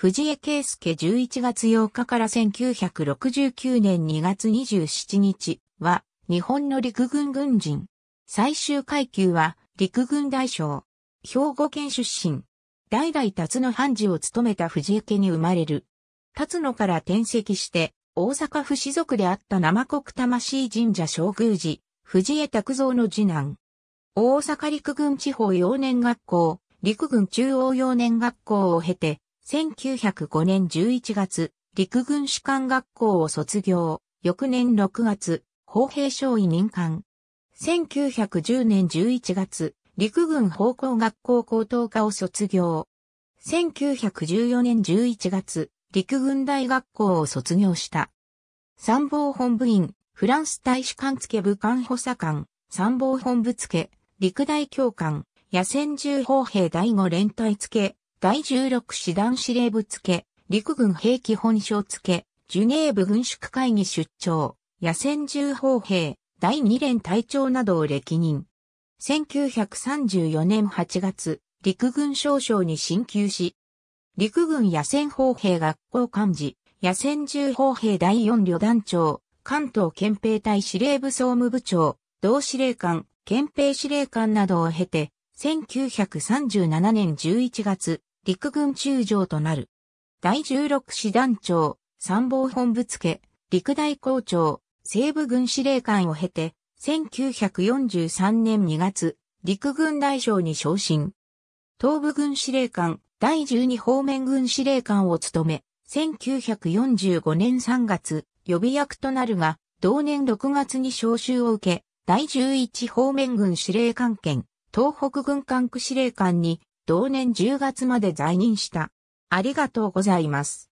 藤江圭介11月8日から1969年2月27日は日本の陸軍軍人。最終階級は陸軍大将。兵庫県出身。代々辰野藩事を務めた藤江家に生まれる。辰野から転籍して、大阪府士族であった生国魂神社将宮寺、藤江拓造の次男。大阪陸軍地方幼年学校、陸軍中央幼年学校を経て、1905年11月、陸軍士官学校を卒業。翌年6月、砲兵少尉任官。1910年11月、陸軍砲工学校高等科を卒業。1914年11月、陸軍大学校を卒業した。参謀本部員、フランス大使館付武官補佐官、参謀本部付、陸大教官、野戦銃砲兵第5連隊付、第16師団司令部付、陸軍兵器本省付、ジュネーブ軍縮会議出張、野戦銃砲兵、第2連隊長などを歴任。1934年8月、陸軍少将に進級し、陸軍野戦砲兵学校幹事、野戦銃砲兵第4旅団長、関東憲兵隊司令部総務部長、同司令官、憲兵司令官などを経て、1937年11月、陸軍中将となる。第16師団長、参謀本部付、陸大校長、西部軍司令官を経て、1943年2月、陸軍大将に昇進。東部軍司令官、第12方面軍司令官を務め、1945年3月、予備役となるが、同年6月に召集を受け、第11方面軍司令官兼、東北軍管区司令官に同年10月まで在任した。ありがとうございます。